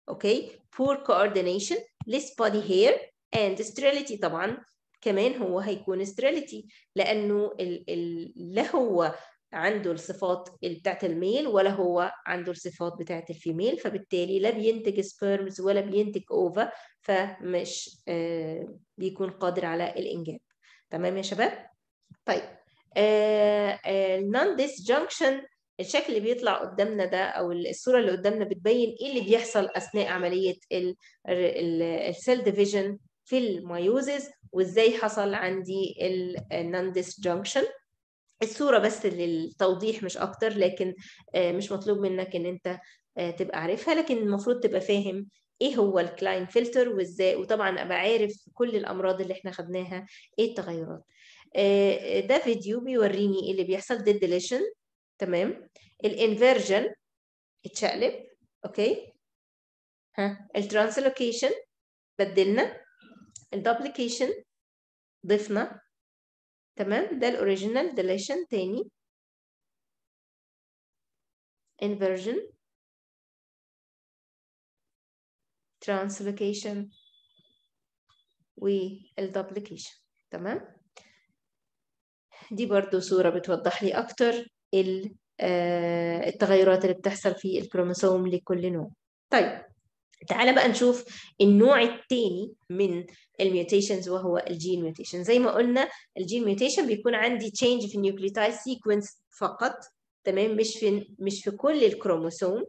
اوكي poor coordination less body hair and sterility طبعا كمان هو هيكون sterility لانه ال ال لا هو عنده الصفات بتاعت الميل ولا هو عنده الصفات بتاعت الفيميل فبالتالي لا بينتج سبيرمز ولا بينتج اوفا فمش آه بيكون قادر على الانجاب تمام يا شباب طيب النون آه، آه، disjunction الشكل اللي بيطلع قدامنا ده او الصوره اللي قدامنا بتبين ايه اللي بيحصل اثناء عمليه السيل ديفيجن في المايوزز وازاي حصل عندي النون ديسجنكشن الصوره بس للتوضيح مش اكتر لكن آه، مش مطلوب منك ان انت آه، تبقى عارفها لكن المفروض تبقى فاهم ايه هو الكلاين فلتر وازاي وطبعا ابقى عارف كل الامراض اللي احنا خدناها ايه التغيرات آه، ده فيديو بيوريني ايه اللي بيحصل ديد ديليشن تمام الانفرجن اتشقلب اوكي ها الترانسلوكيشن بدلنا الدوبليكيشن ضفنا تمام ده الاوريجينال ديليشن تاني inversion translocation والدوبليكيشن تمام دي برضو صورة بتوضح لي أكتر آه، التغيرات اللي بتحصل في الكروموسوم لكل نوع طيب تعال بقى نشوف النوع الثاني من الميوتيشنز وهو الجين ميوتيشن زي ما قلنا الجين ميوتيشن بيكون عندي تشينج في النيوكليوتايد سيكونس فقط تمام مش في مش في كل الكروموسوم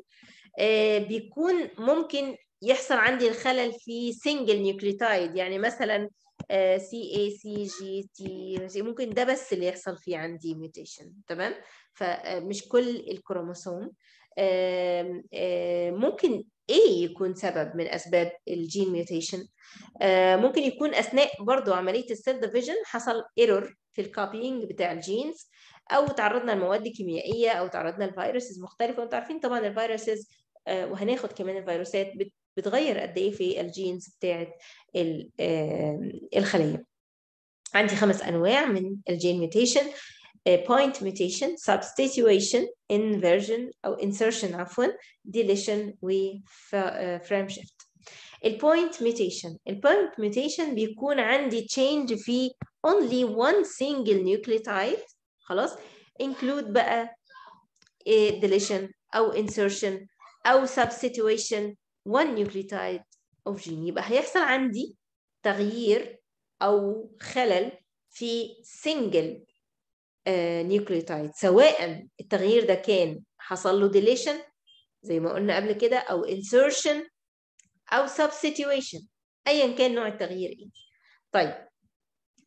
آه بيكون ممكن يحصل عندي الخلل في سنجل نيوكليوتايد يعني مثلا سي اي سي جي تي ممكن ده بس اللي يحصل فيه عندي ميوتيشن تمام فمش آه، كل الكروموسوم ممكن ايه يكون سبب من اسباب الجين ميوتيشن آه، ممكن يكون اثناء برضو عمليه السيل ديفيجن حصل ايرور في الكوبينج بتاع الجينز او تعرضنا لمواد كيميائيه او تعرضنا لفيروسز مختلفه وانتم عارفين طبعا الفيروسز آه، وهناخد كمان الفيروسات بتغير قد ايه في الجينز بتاعت الخليه عندي خمس انواع من الجين ميوتيشن point mutation substitution inversion او insertion عفوا deletion و frame shift point mutation point mutation بيكون عندي change في only one single nucleotide خلاص include بقى deletion او insertion او substitution 1 نيوكليوتايد اوف جين يبقى هيحصل عندي تغيير او خلل في سنجل نيوكليوتايد آه، سواء التغيير ده كان حصل له ديليشن زي ما قلنا قبل كده او insertion او substitution ايا كان نوع التغيير ايه طيب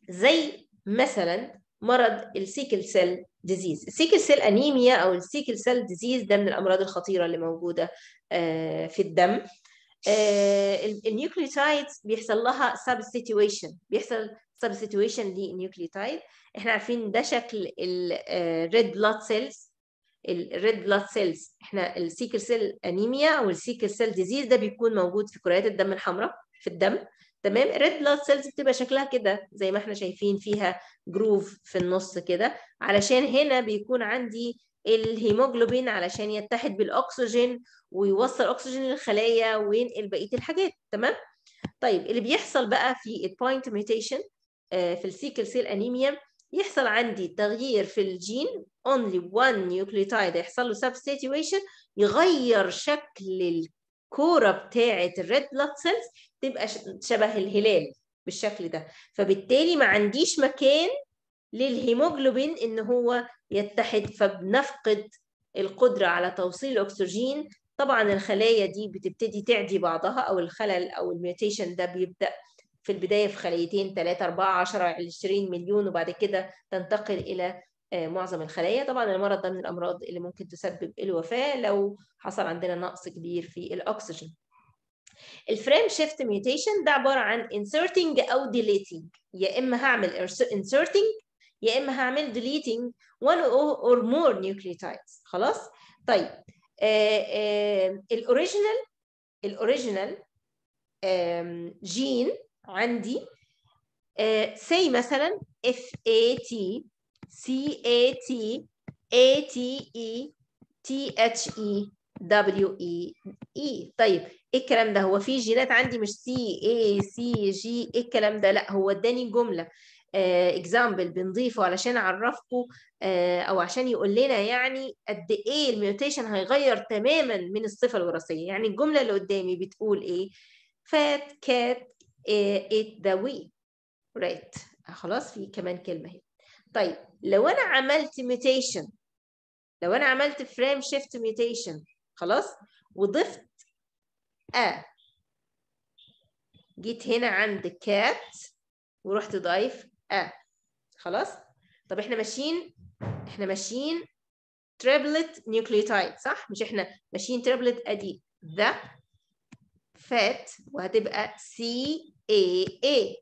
زي مثلا مرض السيكل سيل ديزيز السيكل سيل انيميا او السيكل سيل ديزيز ده من الامراض الخطيره اللي موجوده آه، في الدم آه، النيوكليوتايد بيحصل لها سبستيتيويشن بيحصل سبستيتيويشن للنيوكليوتايد احنا عارفين ده شكل الريد بلاد سيلز الريد بلاد سيلز احنا السيكل سيل انيميا او السيكل سيل ديزيز ده بيكون موجود في كريات الدم الحمراء في الدم تمام الريد بلاد سيلز بتبقى شكلها كده زي ما احنا شايفين فيها جروف في النص كده علشان هنا بيكون عندي الهيموجلوبين علشان يتحد بالاكسجين ويوصل اكسجين للخلايا وينقل بقيه الحاجات تمام طيب اللي بيحصل بقى في البوينت آه، ميوتيشن في السيكل سيل انيميا يحصل عندي تغيير في الجين اونلي وان نيوكليوتايد يحصل له سبستيتويشن يغير شكل الكوره بتاعه الريد بلاد سيلز تبقى شبه الهلال بالشكل ده فبالتالي ما عنديش مكان للهيموجلوبين ان هو يتحد فبنفقد القدره على توصيل الاكسجين طبعا الخلايا دي بتبتدي تعدي بعضها او الخلل او الميوتيشن ده بيبدا في البدايه في خليتين 3 4 10 20 مليون وبعد كده تنتقل الى آه، معظم الخلايا طبعا المرض ده من الامراض اللي ممكن تسبب الوفاه لو حصل عندنا نقص كبير في الاكسجين الفريم شيفت ميوتيشن ده عباره عن انسرتنج او ديليتنج يا اما هعمل انسرتنج يا اما هعمل ديليتنج وان اور مور nucleotides خلاص طيب الاوريجينال الاوريجينال جين عندي سي آه، مثلا اف اي تي سي اي تي اي تي اي تي اتش اي دبليو اي اي طيب ايه الكلام ده هو في جينات عندي مش سي اي سي جي ايه الكلام ده لا هو اداني جمله اكزامبل آه، بنضيفه علشان اعرفكم uh, او عشان يقول لنا يعني قد ايه الميوتيشن هيغير تماما من الصفه الوراثيه يعني الجمله اللي قدامي بتقول ايه فات كات ات ذا وي رايت خلاص في كمان كلمه هنا طيب لو انا عملت ميوتيشن لو انا عملت فريم شيفت ميوتيشن خلاص وضفت أ جيت هنا عند cat ورحت ضايف أ خلاص طب احنا ماشيين احنا ماشيين triplet nucleotide صح مش احنا ماشيين triplet ادي ذا فات وهتبقى c a a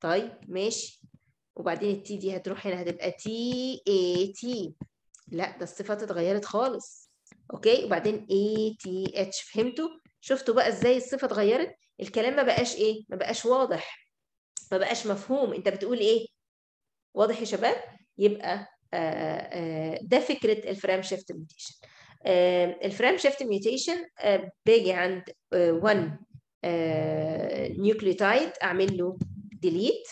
طيب ماشي وبعدين التي دي هتروح هنا هتبقى تي a t لا ده الصفات اتغيرت خالص اوكي وبعدين a t h فهمتوا شفتوا بقى ازاي الصفه اتغيرت الكلام ما بقاش ايه ما بقاش واضح ما بقاش مفهوم انت بتقول ايه واضح يا شباب يبقى آآ آه، آآ آه، ده فكره الفرام شيفت ميوتيشن الفرام شيفت ميوتيشن باجي عند 1 نيوكليوتايد اعمل له ديليت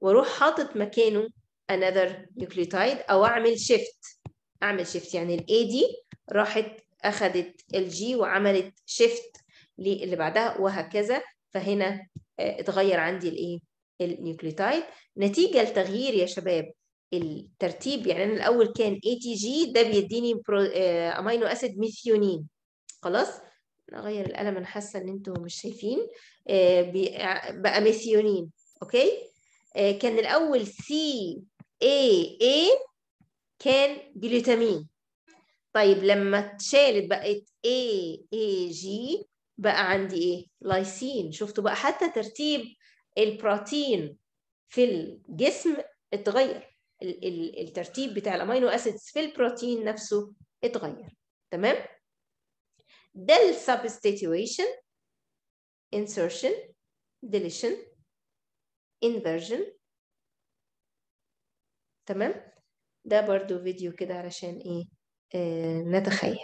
واروح حاطط مكانه another نيوكليوتايد او اعمل شيفت اعمل شيفت يعني الاي دي راحت اخذت الجي وعملت شيفت للي بعدها وهكذا فهنا آه، اتغير عندي الايه النيوكليوتايد نتيجه لتغيير يا شباب الترتيب يعني انا الاول كان اي تي جي ده بيديني امينو اسيد ميثيونين خلاص انا اغير القلم انا حاسه ان انتم مش شايفين آه، بقى ميثيونين اوكي آه، كان الاول سي اي اي كان جلوتامين طيب لما اتشالت بقت A A G بقى عندي ايه لايسين شفتوا بقى حتى ترتيب البروتين في الجسم اتغير الترتيب بتاع الامينو اسيدز في البروتين نفسه اتغير تمام ده السبستيتيويشن insertion deletion inversion تمام ده برضو فيديو كده علشان ايه آه، نتخيل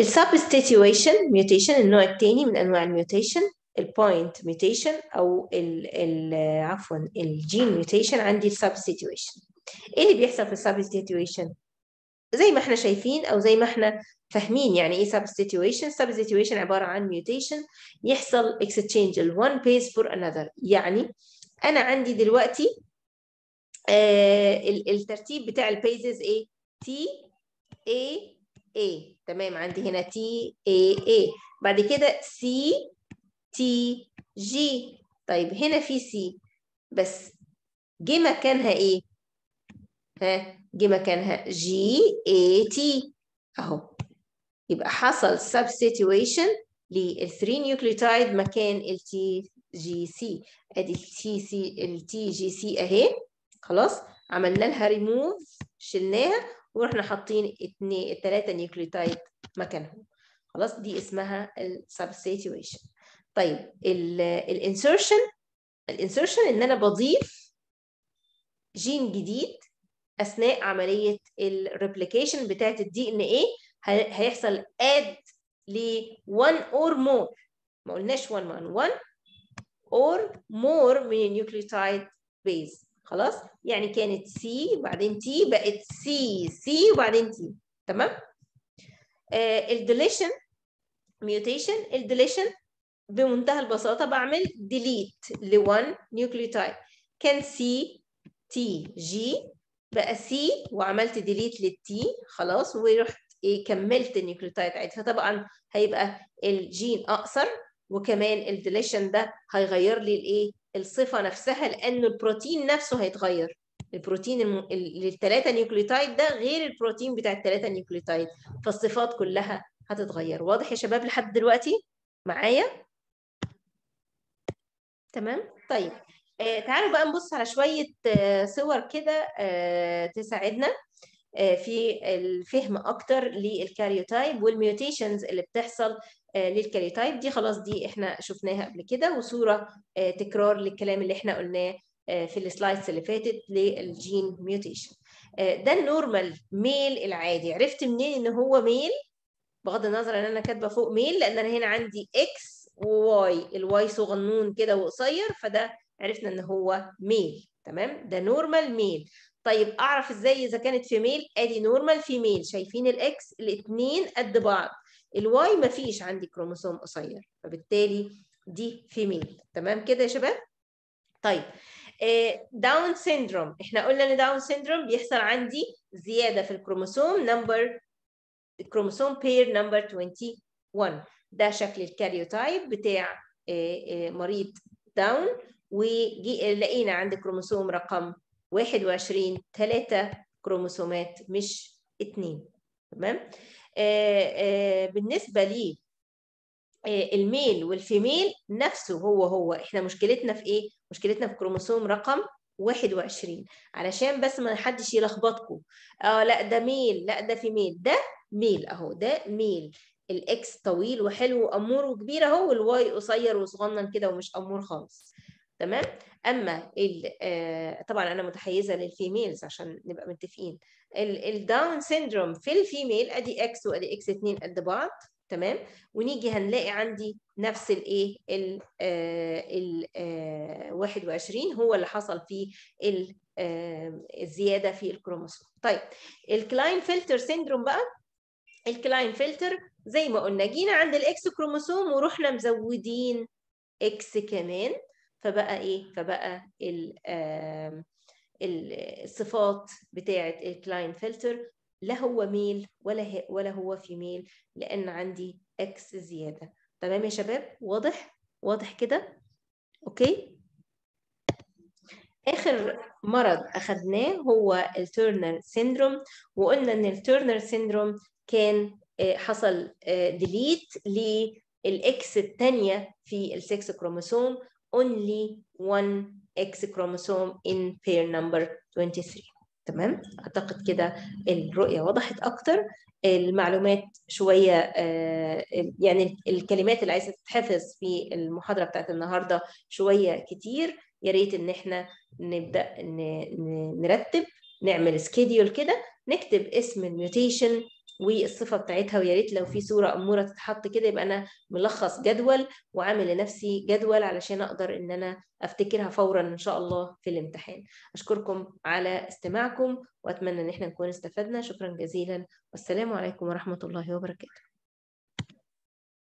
substitution ميوتيشن النوع الثاني من انواع الميوتيشن البوينت ميوتيشن او ال ال عفوا الجين ميوتيشن عندي substitution ايه اللي بيحصل في substitution زي ما احنا شايفين او زي ما احنا فاهمين يعني ايه substitution substitution عباره عن mutation يحصل exchange ال one base for another يعني انا عندي دلوقتي آه الترتيب بتاع البيزز ايه T A A تمام عندي هنا T A A بعد كده C T G طيب هنا في C بس جه مكانها ايه؟ ها جه مكانها G A T اهو يبقى حصل لل 3 nucleotide مكان T G C ادي C ال T G C اهي خلاص عملنا لها ريموف شلناها ورحنا حاطين اثنين ثلاثه نيوكليوتايد مكانهم خلاص دي اسمها السبستيتيويشن طيب الانسرشن الانسرشن ان انا بضيف جين جديد اثناء عمليه الريبليكيشن بتاعت الدي ان ايه هيحصل اد ل 1 اور مور ما قلناش 1 1 1 اور مور من النيوكليوتايد بيز خلاص يعني كانت سي وبعدين تي بقت سي سي وبعدين تي تمام الديليشن ميوتيشن الديليشن بمنتهى البساطه بعمل ديليت ل1 نيوكليوتايد كان سي تي جي بقى سي وعملت ديليت للتي خلاص ورحت ايه كملت النيوكليوتايد عادي فطبعا هيبقى الجين اقصر وكمان الديليشن ده هيغير لي الايه الصفه نفسها لانه البروتين نفسه هيتغير البروتين الم... للثلاثه نيوكليوتايد ده غير البروتين بتاع الثلاثه نيوكليوتايد فالصفات كلها هتتغير واضح يا شباب لحد دلوقتي معايا تمام طيب آه تعالوا بقى نبص على شويه آه صور كده آه تساعدنا آه، في الفهم اكتر للكاريوتايب والميوتيشنز اللي بتحصل آه، للكاريوتايب دي خلاص دي احنا شفناها قبل كده وصوره آه، تكرار للكلام اللي احنا قلناه آه، في السلايدز اللي فاتت للجين ميوتيشن ده النورمال ميل العادي عرفت منين ان هو ميل بغض النظر ان انا كاتبه فوق ميل لان انا هنا عندي اكس وواي الواي صغنون كده وقصير فده عرفنا ان هو ميل تمام ده نورمال ميل طيب اعرف ازاي اذا كانت في ميل ادي نورمال في ميل شايفين الاكس الاثنين قد بعض الواي ما فيش عندي كروموسوم قصير فبالتالي دي فيميل تمام كده يا شباب طيب داون آه، سيندروم احنا قلنا ان داون سيندروم بيحصل عندي زياده في الكروموسوم نمبر الكروموسوم بير نمبر 21 ده شكل الكاريوتايب بتاع آه، آه، مريض داون وجي لقينا عند كروموسوم رقم 21 ثلاثه كروموسومات مش اثنين تمام آه، آه، بالنسبه لي آه، الميل والفيميل نفسه هو هو احنا مشكلتنا في ايه مشكلتنا في كروموسوم رقم 21 علشان بس ما حدش يلخبطكم اه لا ده ميل لا ده فيميل ده ميل اهو ده ميل الاكس طويل وحلو وامور وكبير اهو والواي قصير وصغنن كده ومش امور خالص تمام اما آه، طبعا انا متحيزه للفيميلز عشان نبقى متفقين الداون سيندروم في الفيميل ادي اكس وادي اكس اتنين قد بعض تمام ونيجي هنلاقي عندي نفس الايه ال ال 21 آه، آه، هو اللي حصل فيه الزياده في الكروموسوم طيب الكلاين فلتر سيندروم بقى الكلاين فلتر زي ما قلنا جينا عند الاكس كروموسوم ورحنا مزودين اكس كمان فبقى ايه فبقى ال الصفات بتاعه الكلاين فلتر لا هو ميل ولا ولا هو فيميل لان عندي اكس زياده تمام يا شباب واضح واضح كده اوكي اخر مرض اخذناه هو التيرنر سيندروم وقلنا ان التيرنر سيندروم كان آه، حصل ديليت للاكس الثانيه في السكس كروموسوم only one X chromosome in pair number 23 تمام اعتقد كده الرؤيه وضحت اكتر المعلومات شويه آه، يعني الكلمات اللي عايزه تتحفظ في المحاضره بتاعت النهارده شويه كتير يا ريت ان احنا نبدا نرتب نعمل سكيديول كده نكتب اسم الميوتيشن والصفه بتاعتها ويا ريت لو في صوره اموره تتحط كده يبقى انا ملخص جدول وعامل لنفسي جدول علشان اقدر ان انا افتكرها فورا ان شاء الله في الامتحان اشكركم على استماعكم واتمنى ان احنا نكون استفدنا شكرا جزيلا والسلام عليكم ورحمه الله وبركاته